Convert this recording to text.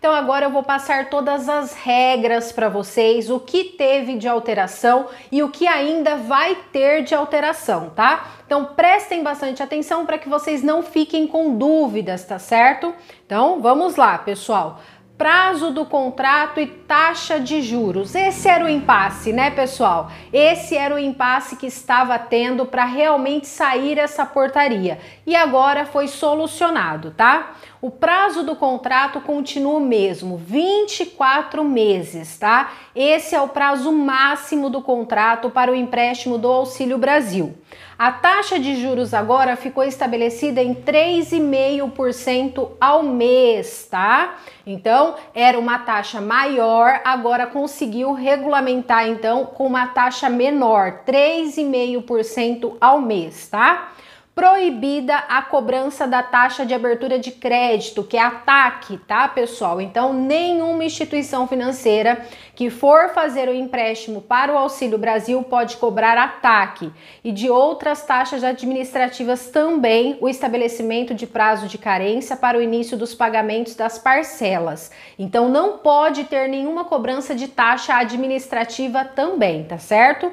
Então agora eu vou passar todas as regras para vocês, o que teve de alteração e o que ainda vai ter de alteração, tá? Então prestem bastante atenção para que vocês não fiquem com dúvidas, tá certo? Então vamos lá, pessoal prazo do contrato e taxa de juros. Esse era o impasse, né, pessoal? Esse era o impasse que estava tendo para realmente sair essa portaria. E agora foi solucionado, tá? O prazo do contrato continua o mesmo, 24 meses, tá? Esse é o prazo máximo do contrato para o empréstimo do Auxílio Brasil. A taxa de juros agora ficou estabelecida em 3,5% ao mês, tá? Então, era uma taxa maior, agora conseguiu regulamentar então com uma taxa menor, 3,5% ao mês, tá? proibida a cobrança da taxa de abertura de crédito, que é a TAC, tá, pessoal? Então, nenhuma instituição financeira que for fazer o empréstimo para o Auxílio Brasil pode cobrar a TAC e de outras taxas administrativas também o estabelecimento de prazo de carência para o início dos pagamentos das parcelas. Então, não pode ter nenhuma cobrança de taxa administrativa também, tá certo?